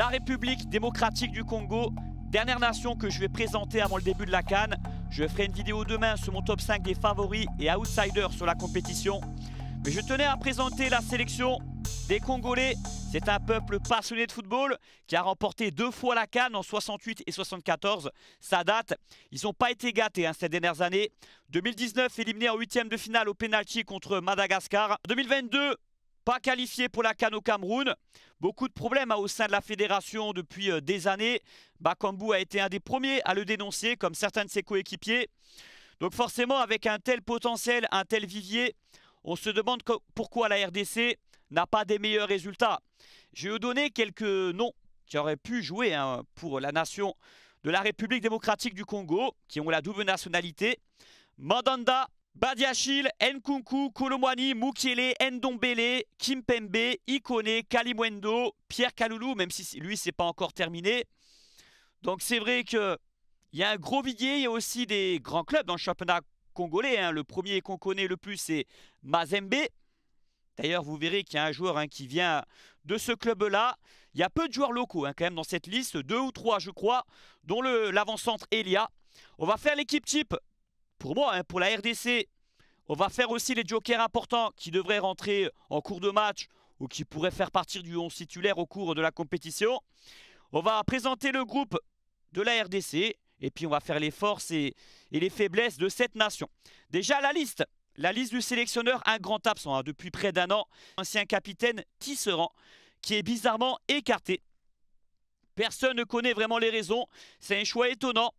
la République démocratique du Congo, dernière nation que je vais présenter avant le début de la Cannes. Je ferai une vidéo demain sur mon top 5 des favoris et outsiders sur la compétition. Mais je tenais à présenter la sélection des Congolais. C'est un peuple passionné de football qui a remporté deux fois la Cannes en 68 et 74. Ça date. Ils n'ont pas été gâtés hein, ces dernières années. 2019, éliminé en huitième de finale au pénalty contre Madagascar. 2022, pas qualifié pour la CAN au Cameroun. Beaucoup de problèmes hein, au sein de la fédération depuis euh, des années. Bakambu a été un des premiers à le dénoncer, comme certains de ses coéquipiers. Donc forcément, avec un tel potentiel, un tel vivier, on se demande pourquoi la RDC n'a pas des meilleurs résultats. Je vais vous donner quelques noms qui auraient pu jouer hein, pour la nation de la République démocratique du Congo, qui ont la double nationalité. Mandanda, Badiachil, Nkunku, Kolomwani, Mukiele, Ndombele, Kimpembe, Ikone, Kalimwendo, Pierre Kaloulou, même si lui c'est pas encore terminé. Donc c'est vrai que il y a un gros viguier. il y a aussi des grands clubs dans le championnat congolais. Hein. Le premier qu'on connaît le plus c'est Mazembe. D'ailleurs vous verrez qu'il y a un joueur hein, qui vient de ce club-là. Il y a peu de joueurs locaux hein, quand même dans cette liste, deux ou trois je crois, dont l'avant-centre Elia. On va faire l'équipe type pour moi, hein, pour la RDC. On va faire aussi les jokers importants qui devraient rentrer en cours de match ou qui pourraient faire partir du 11 titulaire au cours de la compétition. On va présenter le groupe de la RDC et puis on va faire les forces et, les faiblesses de cette nation. Déjà la liste, la liste du sélectionneur, un grand absent hein, depuis près d'un an, ancien capitaine Tisserand qui est bizarrement écarté. Personne ne connaît vraiment les raisons, c'est un choix étonnant.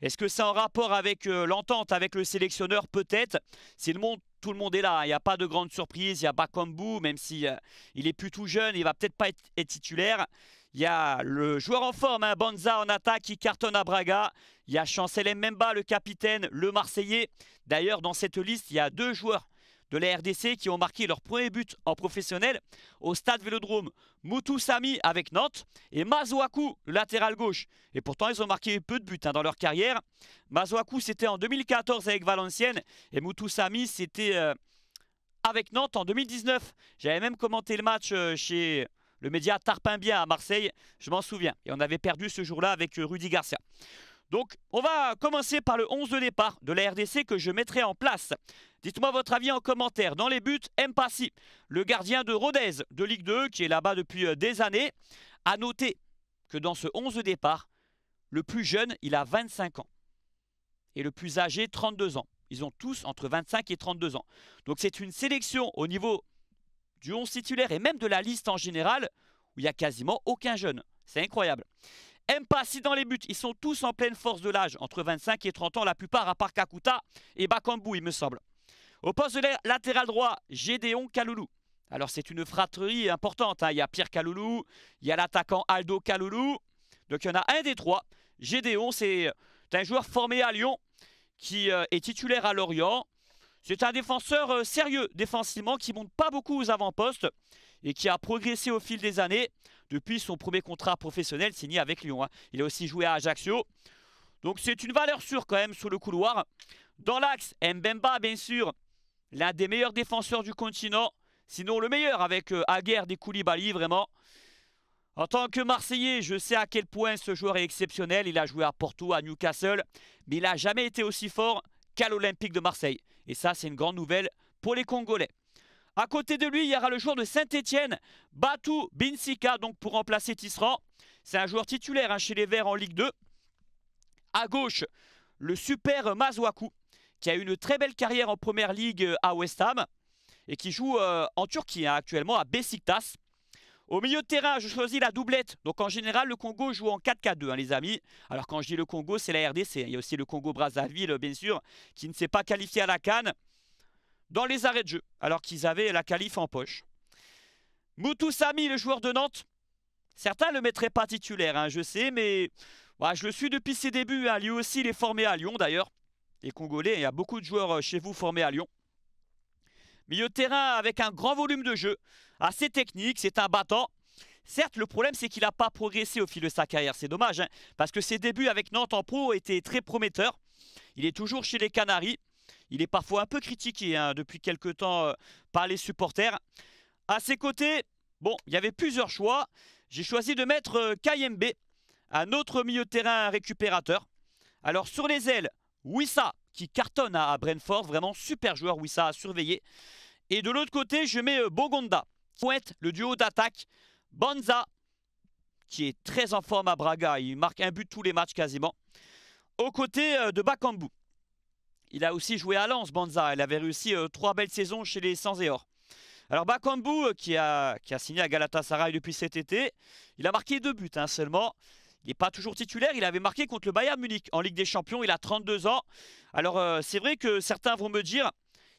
Est-ce que c'est en rapport avec euh, l'entente avec le sélectionneur Peut-être. Si tout le monde est là, il n'y a pas de grande surprise. Il y a Bakambu, même si euh, il est plus tout jeune, il va peut-être pas être, titulaire. Il y a le joueur en forme, hein, Banza en attaque, qui cartonne à Braga. Il y a Chancel Memba, le capitaine, le Marseillais. D'ailleurs, dans cette liste, il y a deux joueurs de la RDC qui ont marqué leur premier but en professionnel au stade Vélodrome. Moutou Sami avec Nantes et Mazouakou, le latéral gauche. Et pourtant, ils ont marqué peu de buts hein, dans leur carrière. Mazouakou, c'était en 2014 avec Valenciennes et Moutou Sami, c'était euh, avec Nantes en 2019. J'avais même commenté le match euh, chez le média Tarpin Bien à Marseille, je m'en souviens. Et on avait perdu ce jour-là avec euh, Rudy Garcia. Donc on va commencer par le 11 de départ de la RDC que je mettrai en place. Dites-moi votre avis en commentaire. Dans les buts, Mpassi, le gardien de Rodez de Ligue 2 qui est là-bas depuis euh, des années. A noté que dans ce 11 de départ, le plus jeune, il a 25 ans. Et le plus âgé, 32 ans. Ils ont tous entre 25 et 32 ans. Donc c'est une sélection au niveau du 11 titulaire et même de la liste en général où il n'y a quasiment aucun jeune. C'est incroyable. Impassi dans les buts. Ils sont tous en pleine force de l'âge, entre 25 et 30 ans, la plupart, à part Kakuta et Bakambu, il me semble. Au poste de latéral droit, Gédéon Kaloulou. Alors c'est une fratrie importante. Hein. Il y a Pierre Kaloulou, il y a l'attaquant Aldo Kaloulou. Donc il y en a un des trois. Gédéon, c'est euh, un joueur formé à Lyon qui euh, est titulaire à Lorient. C'est un défenseur euh, sérieux défensivement qui monte pas beaucoup aux avant-postes et qui a progressé au fil des années depuis son premier contrat professionnel signé avec Lyon. Hein. Il a aussi joué à Ajaccio. Donc c'est une valeur sûre quand même sur le couloir. Dans l'axe, Mbemba bien sûr, l'un des meilleurs défenseurs du continent. Sinon le meilleur avec euh, Aguerre des Koulibaly vraiment. En tant que Marseillais, je sais à quel point ce joueur est exceptionnel. Il a joué à Porto, à Newcastle, mais il n'a jamais été aussi fort qu'à l'Olympique de Marseille. Et ça, c'est une grande nouvelle pour les Congolais. À côté de lui, il y aura le joueur de Saint-Etienne, Batou Binsika, donc pour remplacer Tisserand. C'est un joueur titulaire hein, chez les Verts en Ligue 2. À gauche, le super Mazwaku, qui a eu une très belle carrière en Première Ligue euh, à West Ham et qui joue euh, en Turquie hein, actuellement à Besiktas. Au milieu de terrain, je choisis la doublette. Donc en général, le Congo joue en 4-4-2, hein, les amis. Alors quand je dis le Congo, c'est la RDC. Il y a aussi le Congo-Brazzaville, bien sûr, qui ne s'est pas qualifié à la Cannes dans les arrêts de jeu, alors qu'ils avaient la qualif en poche. Moutou Sami, le joueur de Nantes, certains le mettraient pas titulaire, hein, je sais, mais je le suis depuis ses débuts. à hein. Lui aussi, il est formé à Lyon d'ailleurs. Les Congolais, il y a beaucoup de joueurs euh, chez vous formés à Lyon. Milieu de terrain avec un grand volume de jeu, assez technique, c'est un battant. Certes, le problème, c'est qu'il n'a pas progressé au fil de sa carrière. C'est dommage, hein, parce que ses débuts avec Nantes en pro étaient très prometteurs. Il est toujours chez les Canaries. Il est parfois un peu critiqué hein, depuis quelques temps euh, par les supporters. À ses côtés, bon, il y avait plusieurs choix. J'ai choisi de mettre euh, Kayembe, un autre milieu de terrain récupérateur. Alors sur les ailes, Wissa qui cartonne à Brentford, vraiment super joueur Wissa à surveiller. Et de l'autre côté, je mets euh, Bogonda, pointe le duo d'attaque, Banza qui est très en forme à Braga, il marque un but tous les matchs quasiment, Au côté de Bakambu. Il a aussi joué à Lens, Banza. Il avait réussi euh, trois belles saisons chez les Sans et Or. Alors Bakambu, euh, qui a, qui a signé à Galatasaray depuis cet été, il a marqué deux buts hein, seulement. Il n'est pas toujours titulaire, il avait marqué contre le Bayern Munich en Ligue des Champions, il a 32 ans. Alors euh, c'est vrai que certains vont me dire,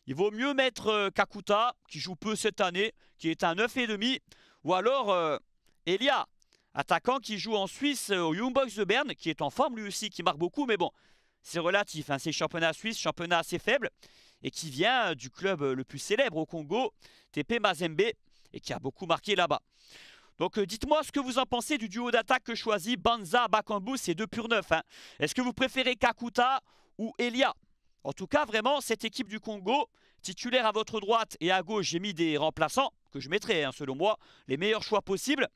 il vaut mieux mettre Kakuta, qui joue peu cette année, qui est un 9,5, ou alors Elia, attaquant qui joue en Suisse au Young Boys de Berne, qui est en forme lui aussi, qui marque beaucoup, mais bon, c'est relatif. c'est hein. C'est championnat suisse, championnat assez faible, et qui vient euh, du club euh, le plus célèbre au Congo, TP Mazembe, et qui a beaucoup marqué là-bas. Donc euh, dites-moi ce que vous en pensez du duo d'attaque que choisit Banza Bakambu, c'est deux pur neufs. Hein. Est-ce que vous préférez Kakuta ou Elia En tout cas, vraiment, cette équipe du Congo, titulaire à votre droite et à gauche, j'ai mis des remplaçants, que je mettrai hein, selon moi, les meilleurs choix possibles.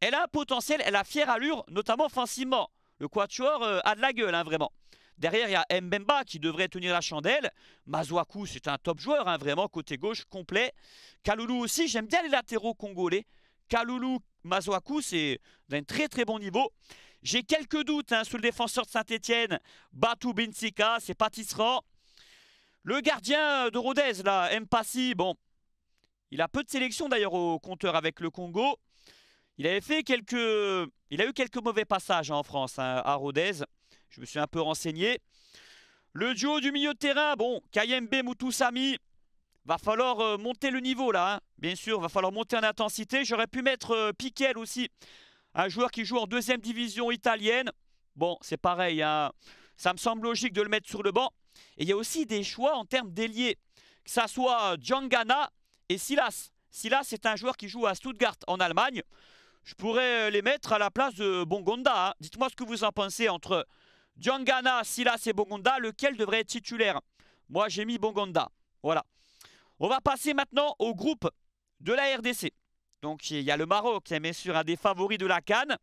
Elle a un potentiel, elle a fière allure, notamment offensivement. Le quatuor a de la gueule, vraiment. Derrière, il y a Mbemba qui devrait tenir la chandelle. Mazuaku, c'est un top joueur, hein, vraiment, côté gauche, complet. Kalulu aussi, j'aime bien les latéraux congolais. Kalulu, Mazuaku, c'est d'un très très bon niveau. J'ai quelques doutes sous hein, sur le défenseur de Saint-Etienne, Batou Binsika, c'est pas tisserand. Le gardien de Rodez, là, Mpassi, bon, il a peu de sélection d'ailleurs au compteur avec le Congo. Il avait fait quelques... Il a eu quelques mauvais passages hein, en France à Rodez. Je me suis un peu renseigné. Le duo du milieu de terrain, bon, Kayembe, Moutoussami, va falloir euh, monter le niveau là. Hein. Bien sûr, va falloir monter en intensité. J'aurais pu mettre euh, Piquel aussi, un joueur qui joue en deuxième division italienne. Bon, c'est pareil, hein. ça me semble logique de le mettre sur le banc. Et il y a aussi des choix en termes d'ailier, que ce soit Djangana euh, et Silas. Silas est un joueur qui joue à Stuttgart en Allemagne. Je pourrais les mettre à la place de Bongonda. Hein. Dites-moi ce que vous en pensez entre Djangana, Silas et Bongonda, lequel devrait être titulaire Moi, j'ai mis Bongonda. Voilà. On va passer maintenant au groupe de la RDC. Donc, il y a le Maroc, qui est bien sûr un des favoris de la Cannes.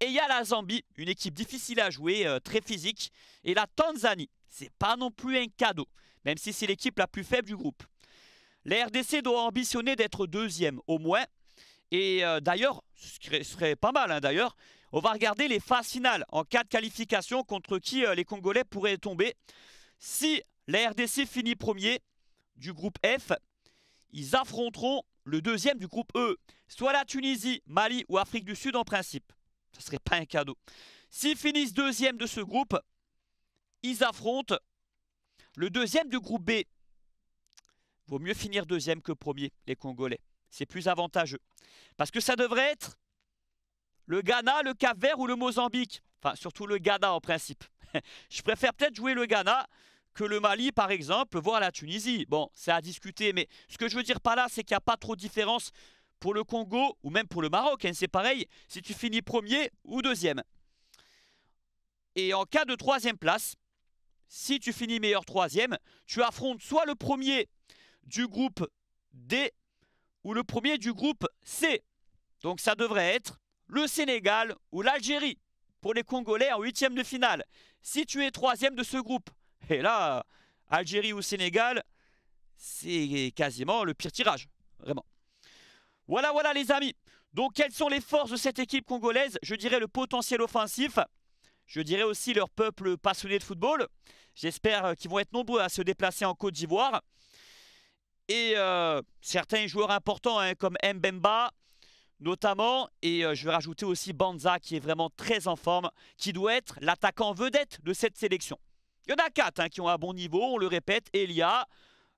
Et il y a la Zambie, une équipe difficile à jouer, euh, très physique. Et la Tanzanie, c'est pas non plus un cadeau, même si c'est l'équipe la plus faible du groupe. La RDC doit ambitionner d'être deuxième, au moins. Et euh, d'ailleurs, ce serait pas mal hein, d'ailleurs, on va regarder les phases finales en cas de qualification contre qui euh, les Congolais pourraient tomber. Si la RDC finit premier du groupe F, ils affronteront le deuxième du groupe E, soit la Tunisie, Mali ou Afrique du Sud en principe. Ce ne serait pas un cadeau. S'ils finissent deuxième de ce groupe, ils affrontent le deuxième du groupe B. Vaut mieux finir deuxième que premier, les Congolais. C'est plus avantageux. Parce que ça devrait être le Ghana, le Cap Vert ou le Mozambique. Enfin, surtout le Ghana en principe. je préfère peut-être jouer le Ghana que le Mali, par exemple, voire la Tunisie. Bon, c'est à discuter, mais ce que je veux dire par là, c'est qu'il n'y a pas trop de différence pour le Congo ou même pour le Maroc. Hein, c'est pareil si tu finis premier ou deuxième. Et en cas de troisième place, si tu finis meilleur troisième, tu affrontes soit le premier du groupe D ou le premier du groupe C. Donc ça devrait être le Sénégal ou l'Algérie pour les Congolais en huitième de finale. Si tu es troisième de ce groupe, et là, Algérie ou Sénégal, c'est quasiment le pire tirage, vraiment. Voilà, voilà les amis. Donc quelles sont les forces de cette équipe congolaise Je dirais le potentiel offensif. Je dirais aussi leur peuple passionné de football. J'espère euh, qu'ils vont être nombreux à se déplacer en Côte d'Ivoire. Et euh, certains joueurs importants hein, comme Mbemba, notamment. Et euh, je vais rajouter aussi Banza qui est vraiment très en forme, qui doit être l'attaquant vedette de cette sélection. Il y en a quatre hein, qui ont un bon niveau, on le répète, Elia,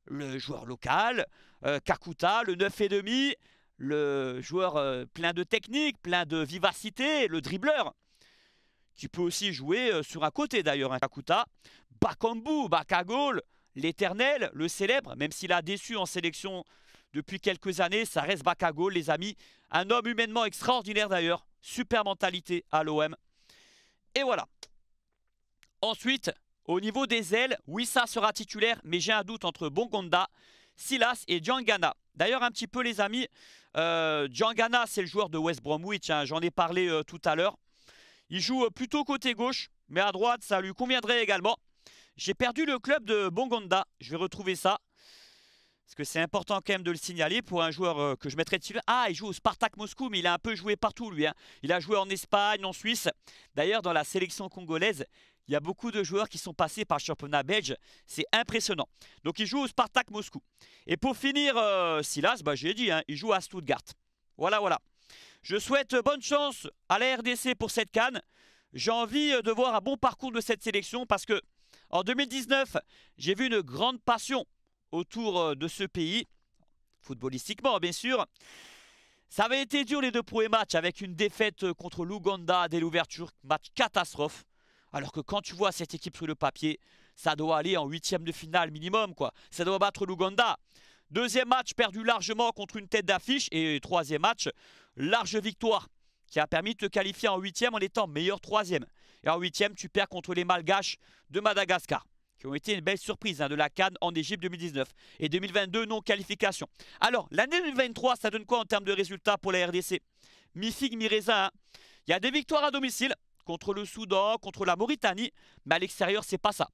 le joueur local, euh, Kakuta, le 9,5, le joueur euh, plein de technique, plein de vivacité, le dribbleur, qui peut aussi jouer sur un côté d'ailleurs, hein, Kakuta, Bakambu, Bakagol, l'éternel, le célèbre, même s'il a déçu en sélection depuis quelques années. Ça reste Bakago, les amis. Un homme humainement extraordinaire d'ailleurs. Super mentalité à l'OM. Et voilà. Ensuite, au niveau des ailes, oui, ça sera titulaire, mais j'ai un doute entre Bongonda, Silas et Djangana. D'ailleurs, un petit peu les amis, euh, Djangana, c'est le joueur de West Bromwich, hein, j'en ai parlé euh, tout à l'heure. Il joue euh, plutôt côté gauche, mais à droite, ça lui conviendrait également. J'ai perdu le club de Bongonda, je vais retrouver ça. Parce que c'est important quand même de le signaler pour un joueur euh, que je mettrais dessus. Ah, il joue au Spartak Moscou, mais il a un peu joué partout lui. Hein. Il a joué en Espagne, en Suisse. D'ailleurs, dans la sélection congolaise, il y a beaucoup de joueurs qui sont passés par le championnat belge. C'est impressionnant. Donc il joue au Spartak Moscou. Et pour finir, euh, Silas, bah, j'ai dit, hein, il joue à Stuttgart. Voilà, voilà. Je souhaite bonne chance à la RDC pour cette canne. J'ai envie euh, de voir un bon parcours de cette sélection parce que en 2019, j'ai vu une grande passion autour euh, de ce pays, footballistiquement bien sûr. Ça avait été dur les deux premiers matchs avec une défaite euh, contre l'Ouganda dès l'ouverture, match catastrophe. Alors que quand tu vois cette équipe sur le papier, ça doit aller en huitième de finale minimum quoi. Ça doit battre l'Ouganda. Deuxième match perdu largement contre une tête d'affiche et troisième match, large victoire qui a permis de te qualifier en huitième en étant meilleur troisième. Et en huitième, tu perds contre les Malgaches de Madagascar qui ont été une belle surprise hein, de la Cannes en Égypte 2019 et 2022 non qualification. Alors, l'année 2023, ça donne quoi en termes de résultats pour la RDC Mi-figue, mi-raisin. Hein. Il y a des victoires à domicile contre le Soudan, contre la Mauritanie, mais à l'extérieur, c'est pas ça.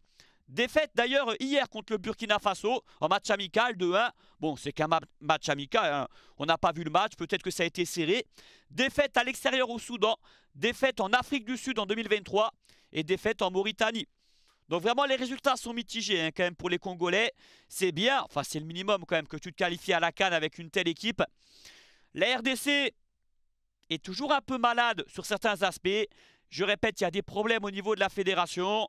Défaite d'ailleurs hier contre le Burkina Faso en match amical 2-1. Bon, c'est qu'un match amical, hein. on n'a pas vu le match, peut-être que ça a été serré. Défaite à l'extérieur au Soudan, défaite en Afrique du Sud en 2023 et défaite en Mauritanie. Donc vraiment, les résultats sont mitigés hein, quand même pour les Congolais. C'est bien, enfin c'est le minimum quand même que tu te qualifies à la canne avec une telle équipe. La RDC est toujours un peu malade sur certains aspects. Je répète, il y a des problèmes au niveau de la fédération.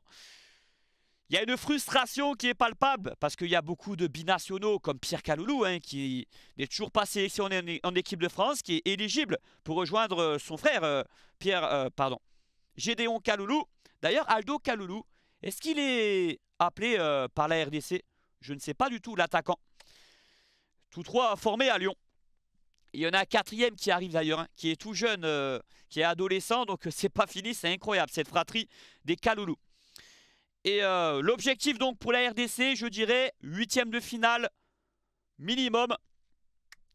Il y a une frustration qui est palpable parce qu'il y a beaucoup de binationaux comme Pierre Caloulou hein, qui n'est toujours pas sélectionné en équipe de France, qui est éligible pour rejoindre son frère euh, Pierre, euh, pardon, Gédéon Caloulou. D'ailleurs, Aldo Caloulou est-ce qu'il est appelé euh, par la RDC Je ne sais pas du tout l'attaquant. Tous trois formés à Lyon. Il y en a un quatrième qui arrive d'ailleurs, hein, qui est tout jeune, euh, qui est adolescent, donc euh, c'est pas fini, c'est incroyable, cette fratrie des Kaloulous. Et l'objectif donc pour la RDC, je dirais, huitième de finale minimum.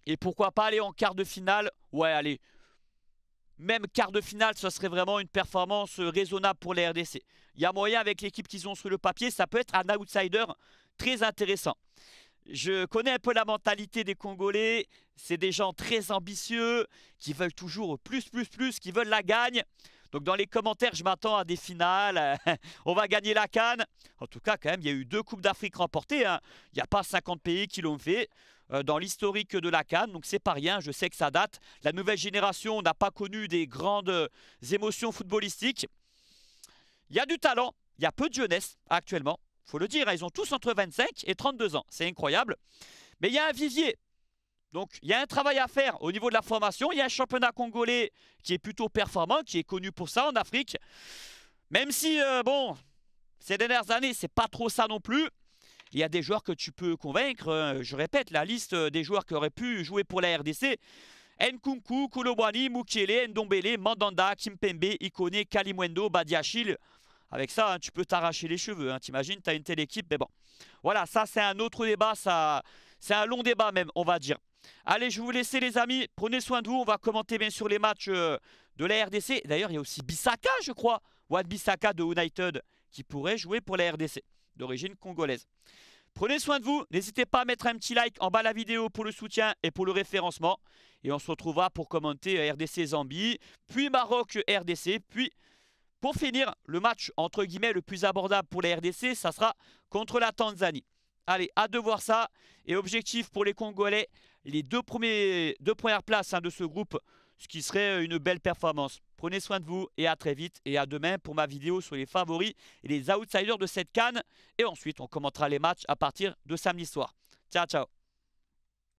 Et pourquoi pas aller en quart de finale Ouais, allez, même quart de finale, ce serait vraiment une performance euh, raisonnable pour les RDC. Il y a moyen avec l'équipe qu'ils ont sur le papier, ça peut être un outsider très intéressant. Je connais un peu la mentalité des Congolais, c'est des gens très ambitieux, qui veulent toujours plus, plus, plus, qui veulent la gagne. Donc dans les commentaires, je m'attends à des finales, on va gagner la canne. En tout cas, quand même, il y a eu deux Coupes d'Afrique remportées, hein. il n'y a pas 50 pays qui l'ont fait. Euh, dans l'historique de la Cannes, donc c'est pas rien, je sais que ça date. La nouvelle génération n'a pas connu des grandes euh, émotions footballistiques. Il y a du talent, il y a peu de jeunesse actuellement, faut le dire, hein, ils ont tous entre 25 et 32 ans, c'est incroyable. Mais il y a un vivier, donc il y a un travail à faire au niveau de la formation, il y a un championnat congolais qui est plutôt performant, qui est connu pour ça en Afrique. Même si, euh, bon, ces dernières années, c'est pas trop ça non plus. Il y a des joueurs que tu peux convaincre. Hein, je répète, la liste euh, des joueurs qui auraient pu jouer pour la RDC. Nkunku, Koulibaly, Mukiele, Ndombele, Mandanda, Kimpembe, Ikone, Kalimwendo, Badiachil. Avec ça, hein, tu peux t'arracher les cheveux. Hein, t'imagines, t'as une telle équipe. Mais bon, voilà, ça c'est un autre débat. Ça, C'est un long débat même, on va dire. Allez, je vous laisse les amis. Prenez soin de vous. On va commenter bien sûr les matchs euh, de la RDC. D'ailleurs, il y a aussi Bissaka, je crois. Wad Bissaka de United qui pourrait jouer pour la RDC d'origine congolaise. Prenez soin de vous, n'hésitez pas à mettre un petit like en bas de la vidéo pour le soutien et pour le référencement. Et on se retrouvera pour commenter euh, RDC Zambie, puis Maroc euh, RDC, puis pour finir, le match entre guillemets le plus abordable pour la RDC, ça sera contre la Tanzanie. Allez, à de voir ça. Et objectif pour les Congolais, les deux, premiers, deux premières places hein, de ce groupe, ce qui serait euh, une belle performance. Prenez soin de vous et à très vite et à demain pour ma vidéo sur les favoris et les outsiders de cette canne. Et ensuite, on commentera les matchs à partir de samedi soir. Ciao, ciao